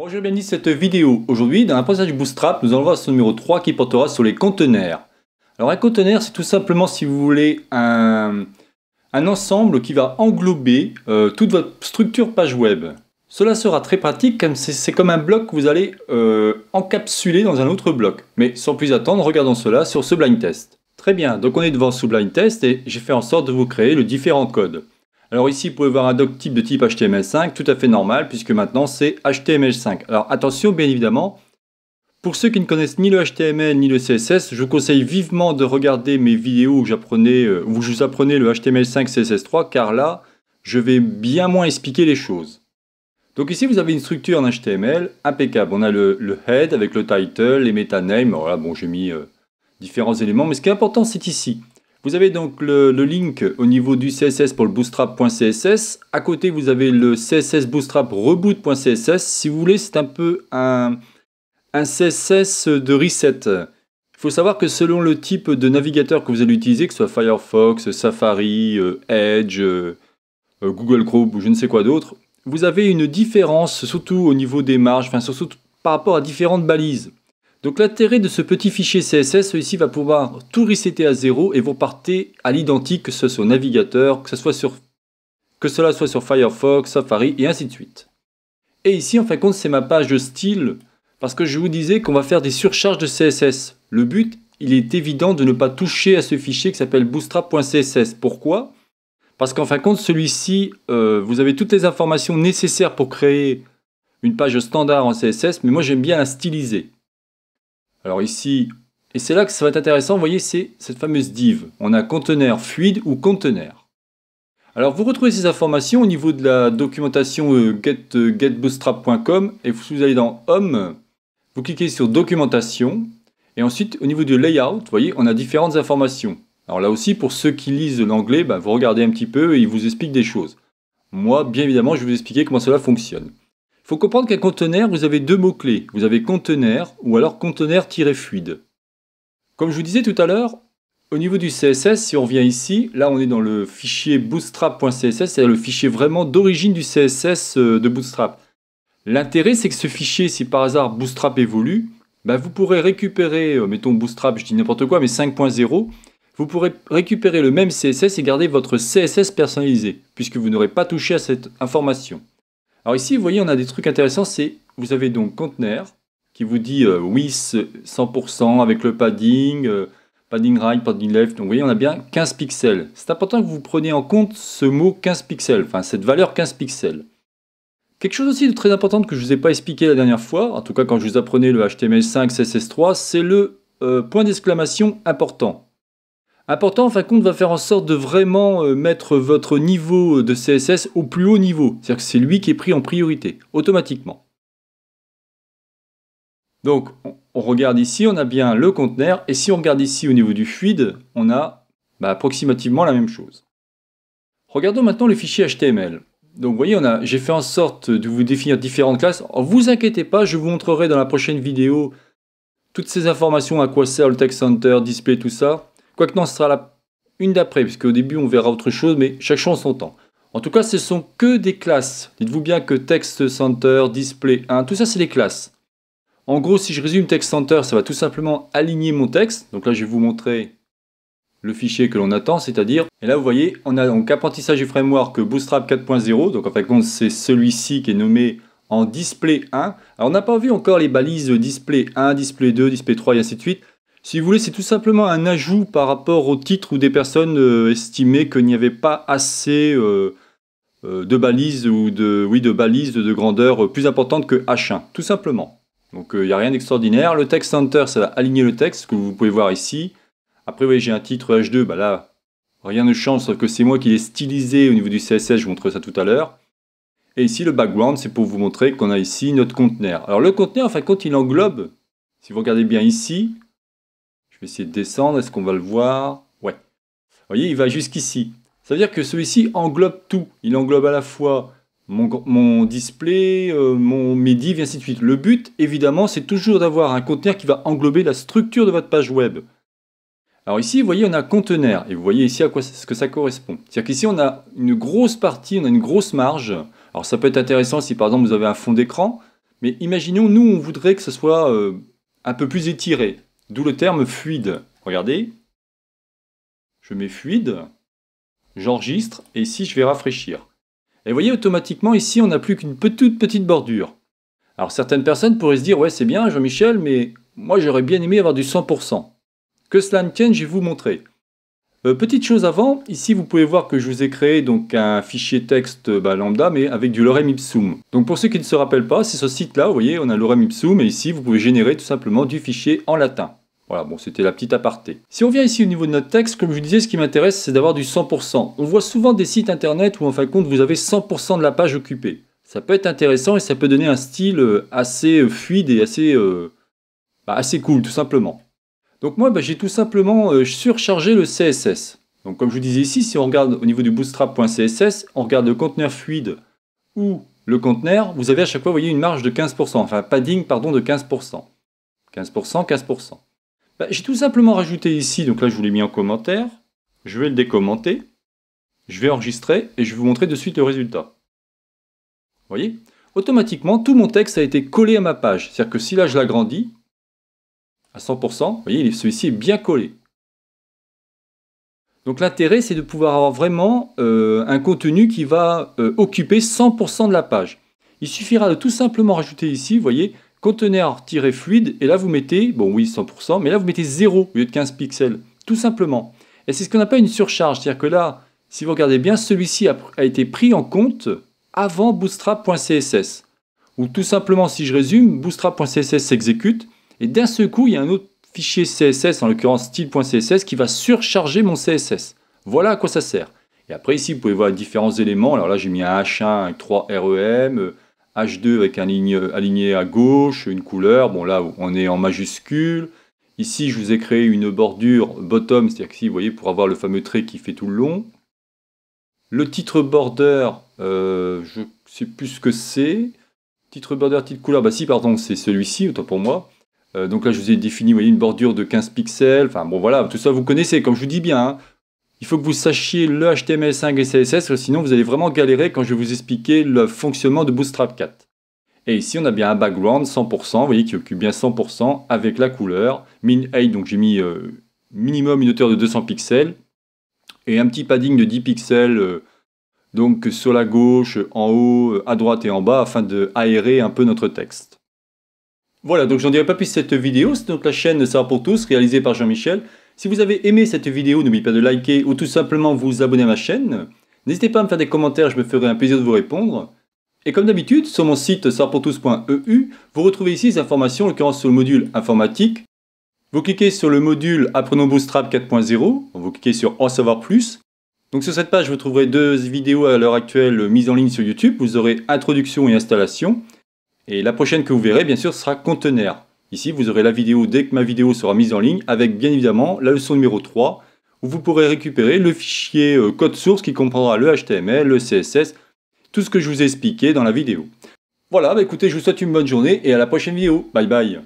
Bonjour et bienvenue dans cette vidéo. Aujourd'hui, dans l'apprentissage Bootstrap, nous allons voir ce numéro 3 qui portera sur les conteneurs. Alors un conteneur, c'est tout simplement, si vous voulez, un, ensemble qui va englober euh, toute votre structure page web. Cela sera très pratique, c'est comme un bloc que vous allez euh, encapsuler dans un autre bloc. Mais sans plus attendre, regardons cela sur ce blind test. Très bien, donc on est devant ce blind test et j'ai fait en sorte de vous créer le différent code. Alors ici, vous pouvez voir un doc type de type HTML5, tout à fait normal, puisque maintenant c'est HTML5. Alors attention, bien évidemment, pour ceux qui ne connaissent ni le HTML ni le CSS, je vous conseille vivement de regarder mes vidéos où, j'apprenais, euh, je vous apprenais le HTML5 CSS3, car là, je vais bien moins expliquer les choses. Donc ici, vous avez une structure en HTML impeccable. On a le, head avec le title, les meta names. bon, j'ai mis euh, différents éléments, mais ce qui est important, c'est ici. Vous avez donc le, link au niveau du CSS pour le bootstrap.css. À côté, vous avez le CSS bootstrap reboot.css. Si vous voulez, c'est un peu un, un CSS de reset. Il faut savoir que selon le type de navigateur que vous allez utiliser, que ce soit Firefox, Safari, euh, Edge, euh, euh, Google Chrome ou je ne sais quoi d'autre, vous avez une différence, surtout au niveau des marges, enfin surtout par rapport à différentes balises. Donc l'intérêt de ce petit fichier CSS, celui-ci va pouvoir tout resetter à zéro et vous partez à l'identique, que ce soit sur navigateur, que, soit sur, cela soit sur Firefox, Safari et ainsi de suite. Et ici, en fin de compte, c'est ma page de style, parce que je vous disais qu'on va faire des surcharges de CSS. Le but, il est évident de ne pas toucher à ce fichier qui s'appelle bootstrap.css. Pourquoi Parce qu'en fin de compte, celui-ci, euh, vous avez toutes les informations nécessaires pour créer une page standard en CSS, mais moi j'aime bien la styliser. Alors ici, et c'est là que ça va être intéressant, vous voyez, c'est cette fameuse div. On a conteneur fluide ou conteneur. Alors vous retrouvez ces informations au niveau de la documentation euh, euh, getbootstrap.com et vous allez dans Home, vous cliquez sur Documentation et ensuite au niveau du layout, vous voyez, on a différentes informations. Alors là aussi, pour ceux qui lisent l'anglais, ben, vous regardez un petit peu et ils vous expliquent des choses. Moi, bien évidemment, je vais vous expliquer comment cela fonctionne faut comprendre qu'un conteneur, vous avez deux mots-clés. Vous avez conteneur ou alors conteneur-fluide. Comme je vous disais tout à l'heure, au niveau du CSS, si on revient ici, là on est dans le fichier bootstrap.css, c'est-à-dire le fichier vraiment d'origine du CSS euh, de Bootstrap. L'intérêt, c'est que ce fichier, si par hasard Bootstrap évolue, bah, vous pourrez récupérer, euh, mettons Bootstrap, je dis n'importe quoi, mais 5.0, vous pourrez récupérer le même CSS et garder votre CSS personnalisé, puisque vous n'aurez pas touché à cette information. Alors ici, vous voyez, on a des trucs intéressants. C'est, vous avez donc conteneur qui vous dit euh, oui 100% avec le padding, euh, padding right, padding left. Donc vous voyez, on a bien 15 pixels. C'est important que vous preniez en compte ce mot 15 pixels, enfin cette valeur 15 pixels. Quelque chose aussi de très important que je ne vous ai pas expliqué la dernière fois, en tout cas quand je vous apprenais le HTML5 CSS3, c'est le euh, point d'exclamation important important, ah, en fin de compte, va faire en sorte de vraiment euh, mettre votre niveau euh, de CSS au plus haut niveau. C'est-à-dire que c'est lui qui est pris en priorité, automatiquement. Donc, on regarde ici, on a bien le conteneur, et si on regarde ici au niveau du fluide, on a bah, approximativement la même chose. Regardons maintenant le fichier HTML. Donc vous voyez, j'ai fait en sorte de vous définir différentes classes. Ne vous inquiétez pas, je vous montrerai dans la prochaine vidéo toutes ces informations, à quoi sert le text center, display, tout ça. Quoique non, ce sera la une d'après, puisque au début on verra autre chose, mais chaque chose son temps. En tout cas, ce sont que des classes. Dites-vous bien que Text Center, Display 1, tout ça c'est des classes. En gros, si je résume Text Center, ça va tout simplement aligner mon texte. Donc là, je vais vous montrer le fichier que l'on attend, c'est-à-dire, et là vous voyez, on a donc apprentissage du framework Bootstrap 4.0, donc en fait, c'est celui-ci qui est nommé en display 1. Alors on n'a pas vu encore les balises display 1, display 2, display 3 et ainsi de suite. Si vous voulez, c'est tout simplement un ajout par rapport au titre où des personnes euh, estimaient qu'il n'y avait pas assez euh, euh, de balises ou de, oui, de balises de grandeur plus importante que H1, tout simplement. Donc il n'y a rien d'extraordinaire. Le text center, ça va aligner le texte, que vous pouvez voir ici. Après, vous voyez, j'ai un titre H2, bah là, rien ne change, sauf que c'est moi qui l'ai stylisé au niveau du CSS, je vous montrerai ça tout à l'heure. Et ici, le background, c'est pour vous montrer qu'on a ici notre conteneur. Alors le conteneur, en fin de il englobe, si vous regardez bien ici, je vais essayer de descendre. Est-ce qu'on va le voir Ouais. Vous voyez, il va jusqu'ici. Ça veut dire que celui-ci englobe tout. Il englobe à la fois mon, display, euh, mon MIDI, et ainsi de suite. Le but, évidemment, c'est toujours d'avoir un conteneur qui va englober la structure de votre page web. Alors ici, vous voyez, on a un conteneur. Et vous voyez ici à quoi ce que ça correspond. C'est-à-dire qu'ici, on a une grosse partie, on a une grosse marge. Alors ça peut être intéressant si, par exemple, vous avez un fond d'écran. Mais imaginons, nous, on voudrait que ce soit euh, un peu plus étiré. D'où le terme fluide. Regardez, je mets fluide, j'enregistre, et ici je vais rafraîchir. Et vous voyez, automatiquement, ici, on n'a plus qu'une toute petite bordure. Alors certaines personnes pourraient se dire, ouais c'est bien Jean-Michel, mais moi j'aurais bien aimé avoir du 100%. Que cela ne tienne, je vais vous montrer. Euh, petite chose avant, ici vous pouvez voir que je vous ai créé donc un fichier texte euh, bah, lambda mais avec du lorem ipsum. Donc pour ceux qui ne se rappellent pas, c'est ce site là, vous voyez, on a lorem ipsum et ici vous pouvez générer tout simplement du fichier en latin. Voilà, bon, c'était la petite aparté. Si on vient ici au niveau de notre texte, comme je vous disais, ce qui m'intéresse, c'est d'avoir du 100%. On voit souvent des sites internet où, en fin de compte, vous avez 100% de la page occupée. Ça peut être intéressant et ça peut donner un style euh, assez fluide et assez, bah, assez cool, tout simplement. Donc moi, bah, j'ai tout simplement euh, surchargé le CSS. Donc comme je vous disais ici, si on regarde au niveau du bootstrap.css, on regarde le conteneur fluide ou le conteneur, vous avez à chaque fois, vous voyez, une marge de 15%, enfin padding, pardon, de 15%. 15%, 15%. j'ai tout simplement rajouté ici, donc là je vous l'ai mis en commentaire, je vais le décommenter, je vais enregistrer et je vais vous montrer de suite le résultat. Vous voyez Automatiquement, tout mon texte a été collé à ma page. C'est-à-dire que si là je l'agrandis, à 100%. Vous voyez, celui-ci est bien collé. Donc l'intérêt, c'est de pouvoir avoir vraiment euh, un contenu qui va euh, occuper 100% de la page. Il suffira de tout simplement rajouter ici, vous voyez, conteneur-fluide, et là vous mettez, bon oui 100%, mais là vous mettez 0 au lieu de 15 pixels, tout simplement. Et c'est ce qu'on appelle une surcharge, c'est-à-dire que là, si vous regardez bien, celui-ci a, été pris en compte avant bootstrap.css. Ou tout simplement, si je résume, bootstrap.css s'exécute, et d'un seul coup, il y a un autre fichier CSS, en l'occurrence style.css, qui va surcharger mon CSS. Voilà à quoi ça sert. Et après ici, vous pouvez voir différents éléments. Alors là, j'ai mis un H1 avec 3 REM, H2 avec un ligne aligné à gauche, une couleur. Bon là, on est en majuscule. Ici, je vous ai créé une bordure bottom, c'est-à-dire que si vous voyez, pour avoir le fameux trait qui fait tout le long. Le titre border, je euh, je sais plus ce que c'est. Titre border, titre couleur, bah si, pardon, c'est celui-ci, autant pour moi. Euh, donc là, je vous ai défini une bordure de 15 pixels. Enfin bon, voilà, tout ça vous connaissez, comme je vous dis bien. Hein. Il faut que vous sachiez le HTML5 et CSS, sinon vous allez vraiment galérer quand je vais vous expliquer le fonctionnement de Bootstrap 4. Et ici, on a bien un background 100%, vous voyez, qui occupe bien 100% avec la couleur. Min height, donc j'ai mis euh, minimum une hauteur de 200 pixels. Et un petit padding de 10 pixels, euh, donc sur la gauche, en haut, à droite et en bas, afin d'aérer un peu notre texte. Voilà, donc j'en dirai pas plus cette vidéo, c'est donc la chaîne de pour tous, réalisée par Jean-Michel. Si vous avez aimé cette vidéo, n'oubliez pas de liker ou tout simplement vous abonner à ma chaîne. N'hésitez pas à me faire des commentaires, je me ferai un plaisir de vous répondre. Et comme d'habitude, sur mon site sarpourtous.eu, vous retrouvez ici les informations, en l'occurrence sur le module informatique. Vous cliquez sur le module Apprenons Bootstrap 4.0, vous cliquez sur En savoir plus. Donc sur cette page, vous trouverez deux vidéos à l'heure actuelle mises en ligne sur YouTube. Vous aurez Introduction et Installation. Et la prochaine que vous verrez, bien sûr, sera conteneur. Ici, vous aurez la vidéo dès que ma vidéo sera mise en ligne, avec bien évidemment la leçon numéro 3, où vous pourrez récupérer le fichier euh, code source qui comprendra le HTML, le CSS, tout ce que je vous ai expliqué dans la vidéo. Voilà, bah, écoutez, je vous souhaite une bonne journée et à la prochaine vidéo. Bye bye